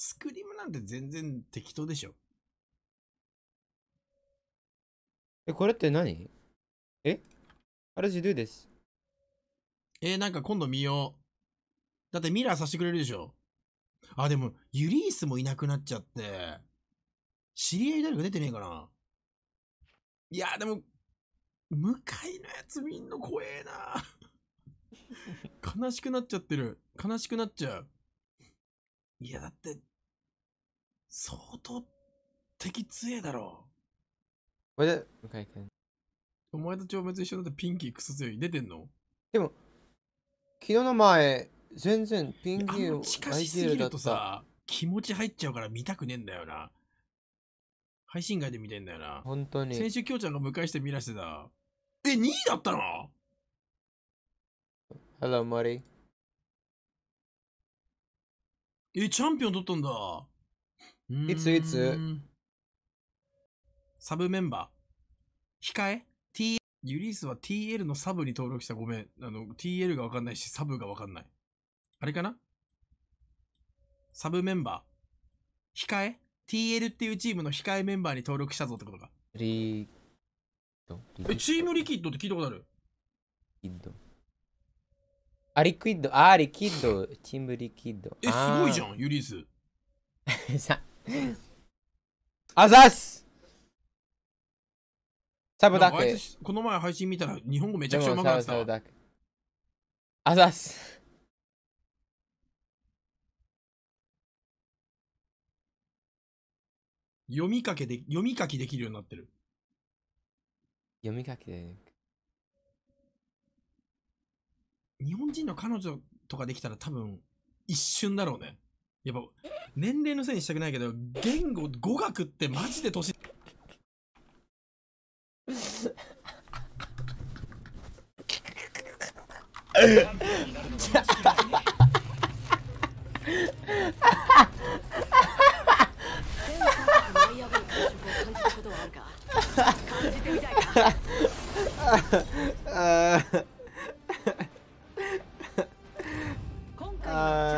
スクリームなんて全然適当でしょ。え、これって何えあれ自動です。えー、なんか今度見よう。だってミラーさせてくれるでしょ。あ、でも、ユリースもいなくなっちゃって、知り合い誰か出てねえかな。いや、でも、向かいのやつみんな怖えな。悲しくなっちゃってる。悲しくなっちゃう。いや、だって、相当敵強えだろ。これで、向井くお前と超滅一緒だってピンキークソ強い。出てんのでも、昨日の前、全然ピンキーを。近しすぎるとさ、気持ち入っちゃうから見たくねえんだよな。配信外で見てんだよな。本当に。先週、きょうちゃんが迎えして見らしてた。え、2位だったの ?Hello, m o r i え、チャンピオン取ったんだ。いついつサブメンバー。控え ?T、ユリースは TL のサブに登録したごめん。あの、TL がわかんないし、サブがわかんない。あれかなサブメンバー。控え ?TL っていうチームの控えメンバーに登録したぞってことか。リードえ、チームリキッドって聞いたことあるリキッド。あ、リキッド。あ、リキッド。チームリキッド。え、すごいじゃん、ユリース。さあざっすサブダック。この前配信見たら日本語めちゃくちゃうまくなってたあざっす。読みかけで、読み書きできるようになってる。読み書きで。日本人の彼女とかできたら多分一瞬だろうね。やっぱ、年齢のせいにしたくないけど、言語、語学ってマジで年。回あ。